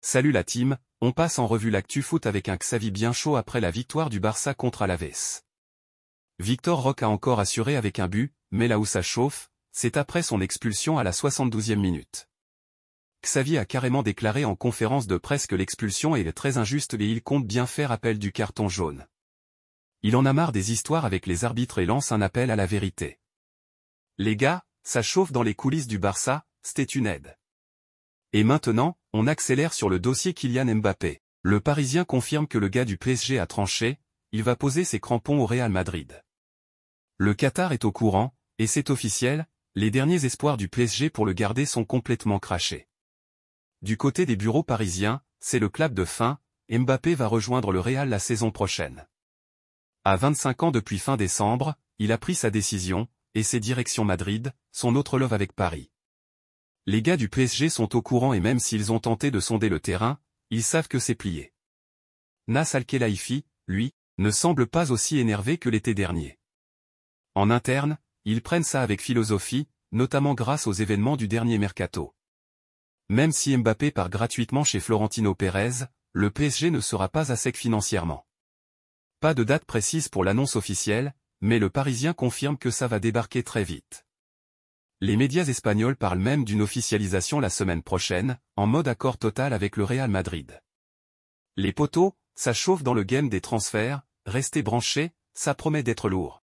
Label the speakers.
Speaker 1: Salut la team, on passe en revue l'actu foot avec un Xavi bien chaud après la victoire du Barça contre Alaves. Victor Roque a encore assuré avec un but, mais là où ça chauffe, c'est après son expulsion à la 72e minute. Xavi a carrément déclaré en conférence de presse que l'expulsion est très injuste et il compte bien faire appel du carton jaune. Il en a marre des histoires avec les arbitres et lance un appel à la vérité. Les gars, ça chauffe dans les coulisses du Barça, c'était une aide. Et maintenant, on accélère sur le dossier Kylian Mbappé. Le Parisien confirme que le gars du PSG a tranché, il va poser ses crampons au Real Madrid. Le Qatar est au courant, et c'est officiel, les derniers espoirs du PSG pour le garder sont complètement crachés. Du côté des bureaux parisiens, c'est le clap de fin, Mbappé va rejoindre le Real la saison prochaine. À 25 ans depuis fin décembre, il a pris sa décision, et c'est direction Madrid, son autre love avec Paris. Les gars du PSG sont au courant et même s'ils ont tenté de sonder le terrain, ils savent que c'est plié. Nas Al-Khelaifi, lui, ne semble pas aussi énervé que l'été dernier. En interne, ils prennent ça avec philosophie, notamment grâce aux événements du dernier mercato. Même si Mbappé part gratuitement chez Florentino Pérez, le PSG ne sera pas à sec financièrement. Pas de date précise pour l'annonce officielle, mais le Parisien confirme que ça va débarquer très vite. Les médias espagnols parlent même d'une officialisation la semaine prochaine, en mode accord total avec le Real Madrid. Les poteaux, ça chauffe dans le game des transferts, restez branchés, ça promet d'être lourd.